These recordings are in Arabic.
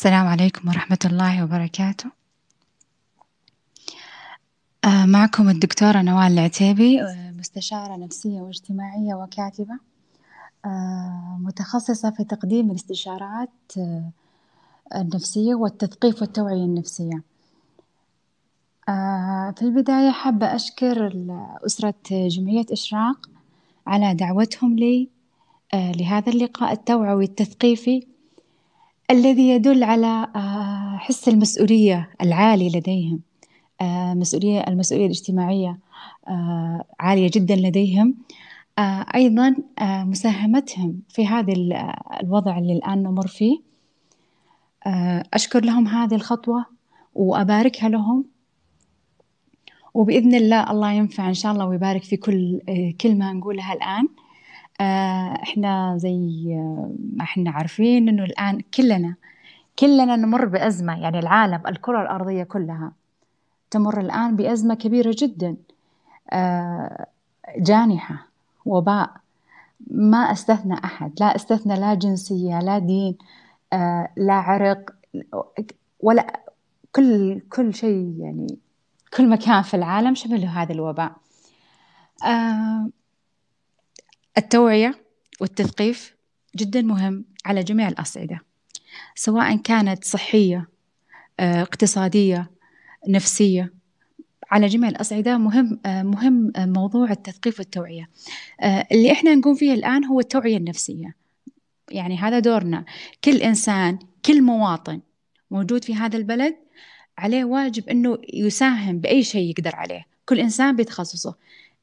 السلام عليكم ورحمة الله وبركاته آه، معكم الدكتورة نوال العتيبي آه، مستشارة نفسية واجتماعية وكاتبة آه، متخصصة في تقديم الاستشارات النفسية والتثقيف والتوعية النفسية في البداية حابة أشكر أسرة جمعية إشراق على دعوتهم لي لهذا اللقاء التوعوي التثقيفي الذي يدل على آه، حس المسؤولية العالي لديهم آه، مسؤولية المسؤولية الاجتماعية آه، عالية جدا لديهم أيضا مساهمتهم في هذا الوضع اللي الآن نمر فيه أشكر لهم هذه الخطوة وأباركها لهم وبإذن الله الله ينفع إن شاء الله ويبارك في كل كلمة نقولها الآن آه، احنا زي آه، ما احنا عارفين انه الان كلنا كلنا نمر بازمه يعني العالم الكره الارضيه كلها تمر الان بازمه كبيره جدا آه، جانحه وباء ما استثنى احد لا استثنى لا جنسيه لا دين لا عرق ولا كل كل شيء يعني كل مكان في العالم شمله هذا الوباء التوعية والتثقيف جدا مهم على جميع الأصعدة سواء كانت صحية آه، اقتصادية نفسية على جميع الأصعدة مهم آه، مهم آه، موضوع التثقيف والتوعية اللي احنا نقوم فيه الآن هو التوعية النفسية يعني هذا دورنا كل إنسان كل مواطن موجود في هذا البلد عليه واجب أنه يساهم بأي شيء يقدر عليه كل إنسان بتخصصه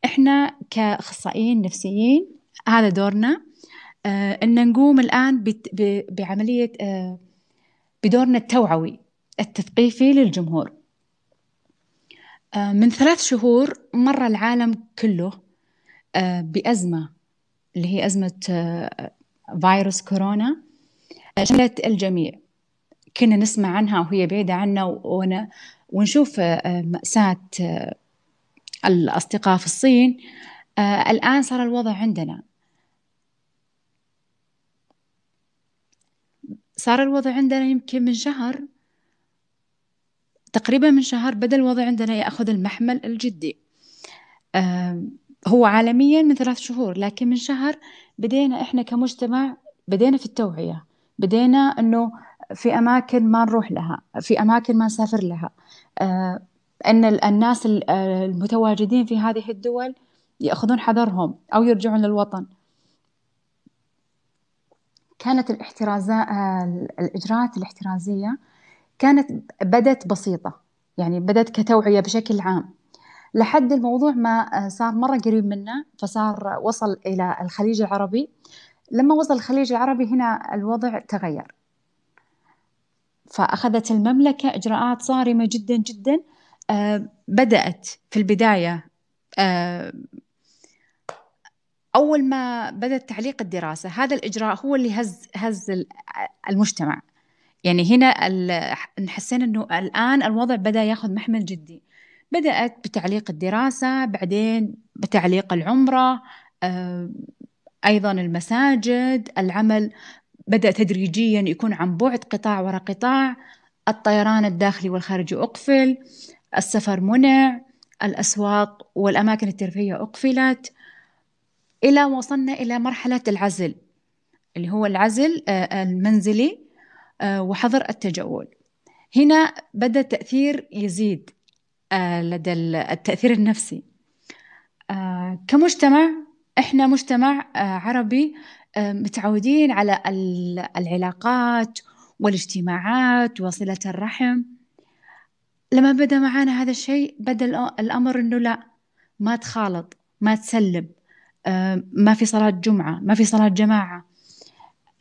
احنا كاخصائيين نفسيين هذا دورنا آه، أن نقوم الآن بعملية آه، بدورنا التوعوي التثقيفي للجمهور آه، من ثلاث شهور مر العالم كله بأزمة اللي هي أزمة فيروس كورونا شملت الجميع كنا نسمع عنها وهي بعيدة عنا ونشوف مأساة الأصدقاء في الصين آه الآن صار الوضع عندنا صار الوضع عندنا يمكن من شهر تقريبا من شهر بدأ الوضع عندنا يأخذ المحمل الجدي آه هو عالميا من ثلاث شهور لكن من شهر بدينا إحنا كمجتمع بدينا في التوعية بدينا أنه في أماكن ما نروح لها في أماكن ما نسافر لها آه أن الناس المتواجدين في هذه الدول يأخذون حذرهم أو يرجعون للوطن كانت الاحترازات الإجراءات الاحترازية كانت بدت بسيطة يعني بدت كتوعية بشكل عام لحد الموضوع ما آه، صار مرة قريب منا فصار وصل إلى الخليج العربي لما وصل الخليج العربي هنا الوضع تغير فأخذت المملكة إجراءات صارمة جدا جدا آه، بدأت في البداية آه، اول ما بدا تعليق الدراسه هذا الاجراء هو اللي هز هز المجتمع يعني هنا حسينا انه الان الوضع بدا ياخذ محمل جدي بدات بتعليق الدراسه بعدين بتعليق العمره آه، ايضا المساجد العمل بدا تدريجيا يكون عن بعد قطاع وراء قطاع الطيران الداخلي والخارجي اقفل السفر منع الاسواق والاماكن الترفيهيه اقفلت إلى وصلنا إلى مرحلة العزل اللي هو العزل آه، المنزلي آه، وحظر التجول هنا بدأ التأثير يزيد آه، لدى التأثير النفسي كمجتمع إحنا مجتمع عربي متعودين على العلاقات والاجتماعات وصلة الرحم لما بدأ معانا هذا الشيء بدأ الأمر أنه لا ما تخالط ما تسلم آه، ما في صلاة جمعة ما في صلاة جماعة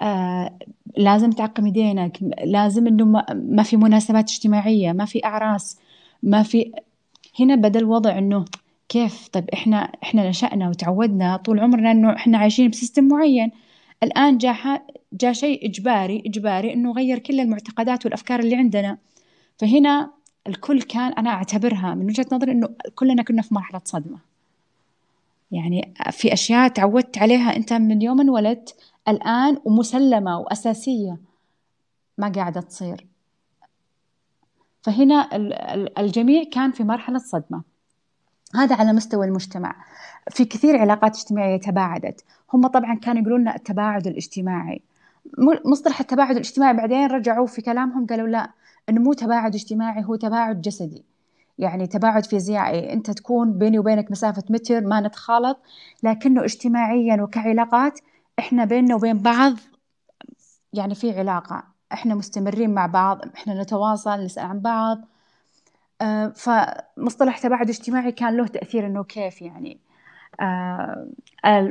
آه، لازم تعقم يدينك لازم انه ما في مناسبات اجتماعية ما في أعراس ما في هنا بدل وضع انه كيف طيب احنا احنا نشأنا وتعودنا طول عمرنا انه احنا عايشين بسيستم معين الآن جاء جاء شيء إجباري إجباري إنه غير كل المعتقدات والأفكار اللي عندنا فهنا الكل كان أنا أعتبرها من وجهة نظري إنه كلنا كنا في مرحلة صدمة يعني في أشياء تعودت عليها أنت من يوم انولدت الآن ومسلمة وأساسية ما قاعدة تصير فهنا الجميع كان في مرحلة صدمة هذا على مستوى المجتمع في كثير علاقات اجتماعية تباعدت هم طبعا كانوا يقولون لنا التباعد الاجتماعي مصطلح التباعد الاجتماعي بعدين رجعوا في كلامهم قالوا لا انه مو تباعد اجتماعي هو تباعد جسدي يعني تباعد فيزيائي إيه، انت تكون بيني وبينك مسافه متر ما نتخالط لكنه اجتماعيا وكعلاقات احنا بيننا وبين بعض يعني في علاقه احنا مستمرين مع بعض احنا نتواصل نسال عن بعض آه، فمصطلح تباعد اجتماعي كان له تاثير انه كيف يعني آه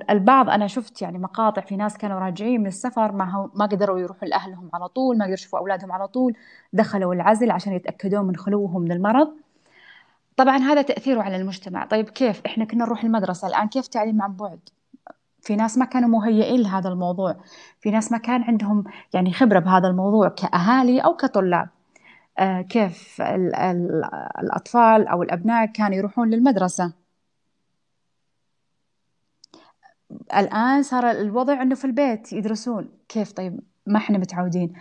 البعض انا شفت يعني مقاطع في ناس كانوا راجعين من السفر ما ما قدروا يروحوا لاهلهم على طول ما قدروا يشوفوا اولادهم على طول دخلوا العزل عشان يتاكدون من خلوهم من المرض طبعا هذا تاثيره على المجتمع طيب كيف احنا كنا نروح المدرسه الان كيف تعليم عن بعد في ناس ما كانوا مهيئين لهذا الموضوع في ناس ما كان عندهم يعني خبره بهذا الموضوع كاهالي او كطلاب آه كيف ال ال الاطفال او الابناء كانوا يروحون للمدرسه الان صار الوضع انه في البيت يدرسون كيف طيب ما احنا متعودين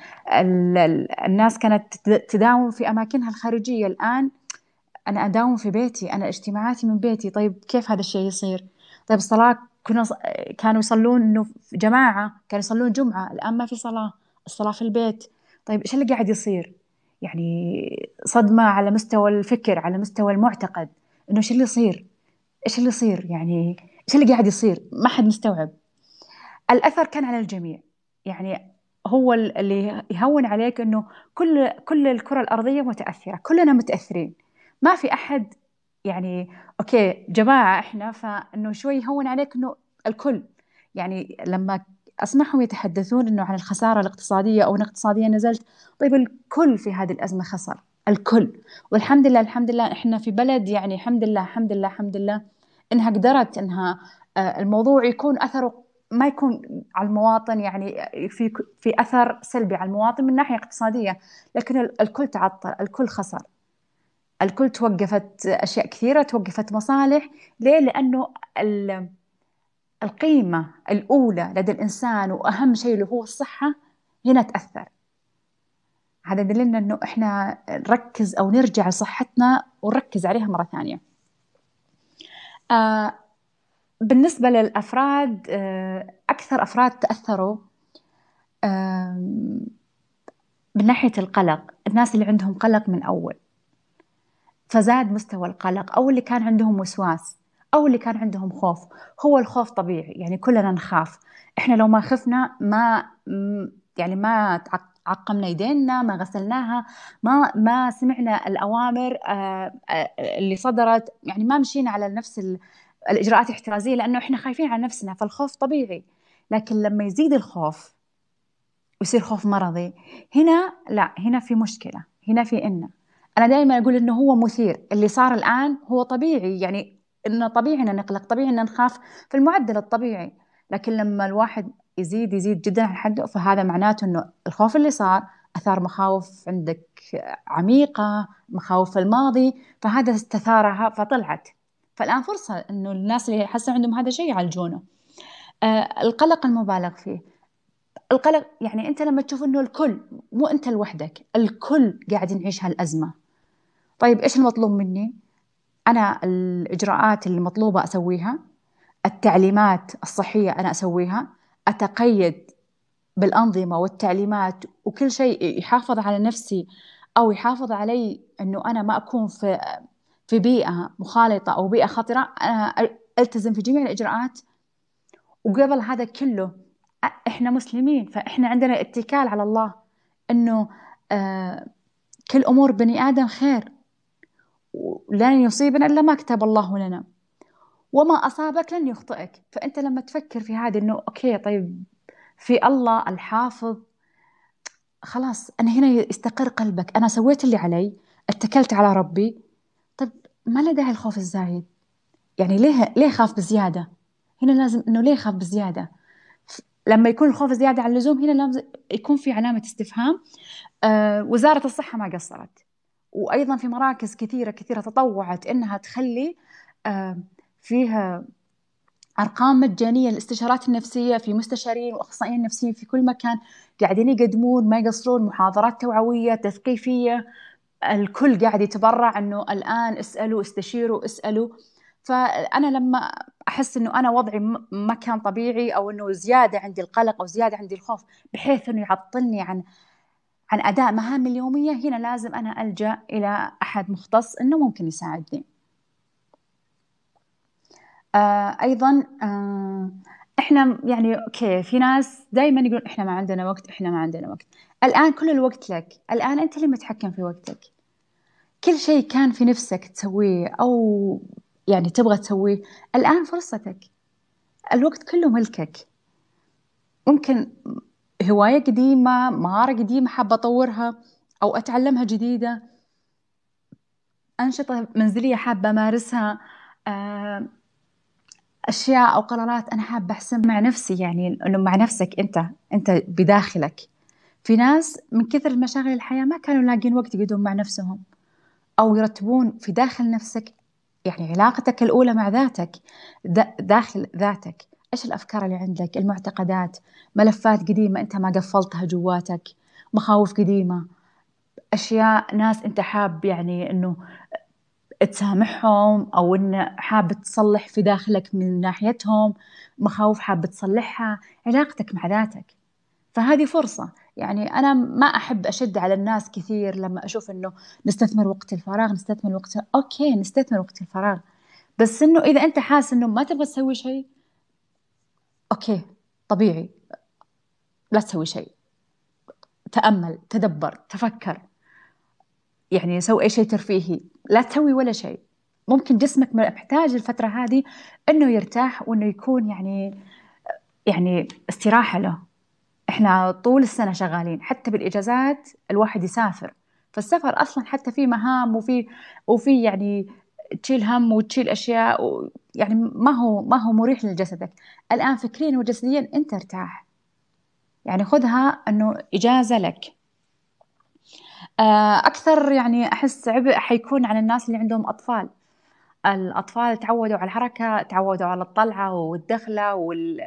الناس كانت تداوم في اماكنها الخارجيه الان انا اداوم في بيتي انا اجتماعاتي من بيتي طيب كيف هذا الشيء يصير طيب الصلاه كنا كانوا يصلون انه جماعه كانوا يصلون جمعه الان ما في صلاه الصلاه في البيت طيب ايش اللي قاعد يصير يعني صدمه على مستوى الفكر على مستوى المعتقد انه ايش اللي يصير ايش اللي يصير يعني ايش اللي قاعد يصير ما حد مستوعب الاثر كان على الجميع يعني هو اللي يهون عليك انه كل كل الكره الارضيه متاثره كلنا متاثرين ما في احد يعني اوكي جماعه احنا فانه شوي يهون عليك انه الكل يعني لما اسمعهم يتحدثون انه عن الخساره الاقتصاديه او ان نزلت طيب الكل في هذه الازمه خسر الكل والحمد لله الحمد لله احنا في بلد يعني الحمد لله الحمد لله الحمد لله انها قدرت انها آه، الموضوع يكون اثره ما يكون على المواطن يعني في في اثر سلبي على المواطن من ناحيه اقتصاديه لكن الكل تعطل الكل خسر الكل توقفت أشياء كثيرة توقفت مصالح ليه؟ لأنه القيمة الأولى لدى الإنسان وأهم شيء اللي هو الصحة هنا تأثر هذا دليلنا أنه إحنا نركز أو نرجع لصحتنا ونركز عليها مرة ثانية آه بالنسبة للأفراد آه أكثر أفراد تأثروا آه من ناحية القلق الناس اللي عندهم قلق من أول فزاد مستوى القلق أو اللي كان عندهم وسواس أو اللي كان عندهم خوف هو الخوف طبيعي يعني كلنا نخاف إحنا لو ما خفنا ما يعني ما عقمنا يدينا ما غسلناها ما ما سمعنا الأوامر آه، آه، اللي صدرت يعني ما مشينا على نفس الإجراءات الاحترازية لأنه إحنا خايفين على نفسنا فالخوف طبيعي لكن لما يزيد الخوف ويصير خوف مرضي هنا لا هنا في مشكلة هنا في إنّا انا دائما اقول انه هو مثير اللي صار الان هو طبيعي يعني انه طبيعي ان نقلق طبيعي ان نخاف في المعدل الطبيعي لكن لما الواحد يزيد يزيد جدا عن حده فهذا معناته انه الخوف اللي صار اثار مخاوف عندك عميقه مخاوف الماضي فهذا استثارها فطلعت فالان فرصه انه الناس اللي حاسه عندهم هذا الشيء يعالجونه آه القلق المبالغ فيه القلق يعني انت لما تشوف انه الكل مو انت لوحدك الكل قاعد نعيش هالازمه طيب إيش المطلوب مني؟ أنا الإجراءات المطلوبة أسويها التعليمات الصحية أنا أسويها أتقيد بالأنظمة والتعليمات وكل شيء يحافظ على نفسي أو يحافظ علي أنه أنا ما أكون في في بيئة مخالطة أو بيئة خطرة أنا ألتزم في جميع الإجراءات وقبل هذا كله إحنا مسلمين فإحنا عندنا اتكال على الله أنه آه، كل أمور بني آدم خير لن يصيبنا إلا ما كتب الله لنا وما أصابك لن يخطئك فأنت لما تفكر في هذه أنه أوكي طيب في الله الحافظ خلاص أنا هنا يستقر قلبك أنا سويت اللي علي اتكلت على ربي طيب ما له داعي الخوف الزايد يعني ليه ليه خاف بزيادة هنا لازم أنه ليه خاف بزيادة لما يكون الخوف زيادة عن اللزوم هنا لازم يكون في علامة استفهام آه وزارة الصحة ما قصرت وايضا في مراكز كثيره كثيره تطوعت انها تخلي آه، فيها ارقام مجانيه للاستشارات النفسيه في مستشارين واخصائيين نفسيين في كل مكان قاعدين يقدمون ما يقصرون محاضرات توعويه تثقيفيه الكل قاعد يتبرع انه الان اسالوا استشيروا اسالوا فانا لما احس انه انا وضعي ما كان طبيعي او انه زياده عندي القلق او زياده عندي الخوف بحيث انه يعطلني عن عن أداء مهامي اليومية هنا لازم أنا ألجأ إلى أحد مختص أنه ممكن يساعدني آه أيضا آه احنا يعني اوكي في ناس دائما يقولون احنا ما عندنا وقت احنا ما عندنا وقت الان كل الوقت لك الان انت اللي متحكم في وقتك كل شيء كان في نفسك تسويه او يعني تبغى تسويه الان فرصتك الوقت كله ملكك ممكن هواية قديمة مهارة قديمة حابة أطورها أو أتعلمها جديدة أنشطة منزلية حابة أمارسها آه، أشياء أو قرارات أنا حابة أحسن مع نفسي يعني مع نفسك أنت أنت بداخلك في ناس من كثر المشاغل الحياة ما كانوا لاقين وقت يقعدون مع نفسهم أو يرتبون في داخل نفسك يعني علاقتك الأولى مع ذاتك داخل ذاتك إيش الأفكار اللي عندك المعتقدات ملفات قديمة أنت ما قفلتها جواتك مخاوف قديمة أشياء ناس أنت حاب يعني أنه تسامحهم أو أن حاب تصلح في داخلك من ناحيتهم مخاوف حاب تصلحها علاقتك مع ذاتك فهذه فرصة يعني أنا ما أحب أشد على الناس كثير لما أشوف أنه نستثمر وقت الفراغ نستثمر وقت أوكي نستثمر وقت الفراغ بس أنه إذا أنت حاسس أنه ما تبغى تسوي شيء اوكي طبيعي لا تسوي شيء تامل تدبر تفكر يعني سوي اي شيء ترفيهي لا تسوي ولا شيء ممكن جسمك محتاج الفتره هذه انه يرتاح وانه يكون يعني يعني استراحه له احنا طول السنه شغالين حتى بالاجازات الواحد يسافر فالسفر اصلا حتى في مهام وفي وفي يعني تشيل هم وتشيل اشياء يعني ما هو ما هو مريح لجسدك الآن فكريا وجسديا أنت ارتاح يعني خذها أنه إجازة لك آه، أكثر يعني أحس عبء حيكون على الناس اللي عندهم أطفال الأطفال تعودوا على الحركة تعودوا على الطلعة والدخلة وال...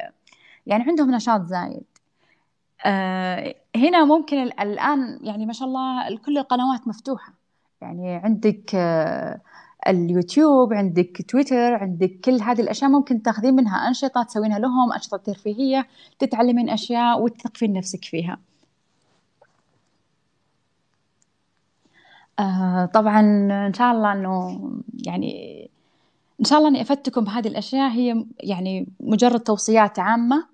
يعني عندهم نشاط زايد آه، هنا ممكن الآن يعني ما شاء الله كل القنوات مفتوحة يعني عندك آه، اليوتيوب عندك تويتر عندك كل هذه الاشياء ممكن تاخذين منها انشطه تسوينها لهم انشطه ترفيهيه تتعلمين اشياء وتثقفين نفسك فيها آه طبعا ان شاء الله انه يعني ان شاء الله اني افدتكم بهذه الاشياء هي يعني مجرد توصيات عامه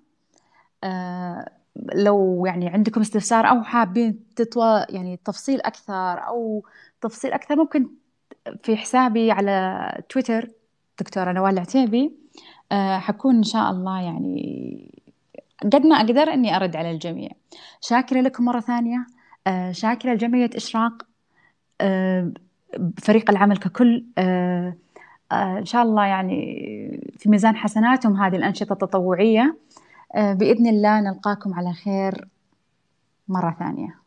آه لو يعني عندكم استفسار او حابين تتوا يعني تفصيل اكثر او تفصيل اكثر ممكن في حسابي على تويتر دكتورة نوال العتيبي آه، حكون إن شاء الله يعني قد ما أقدر أني أرد على الجميع شاكرة لكم مرة ثانية آه، شاكرة لجمعية إشراق آه، فريق العمل ككل إن شاء الله يعني في ميزان حسناتهم هذه الأنشطة التطوعية بإذن الله نلقاكم على خير مرة ثانية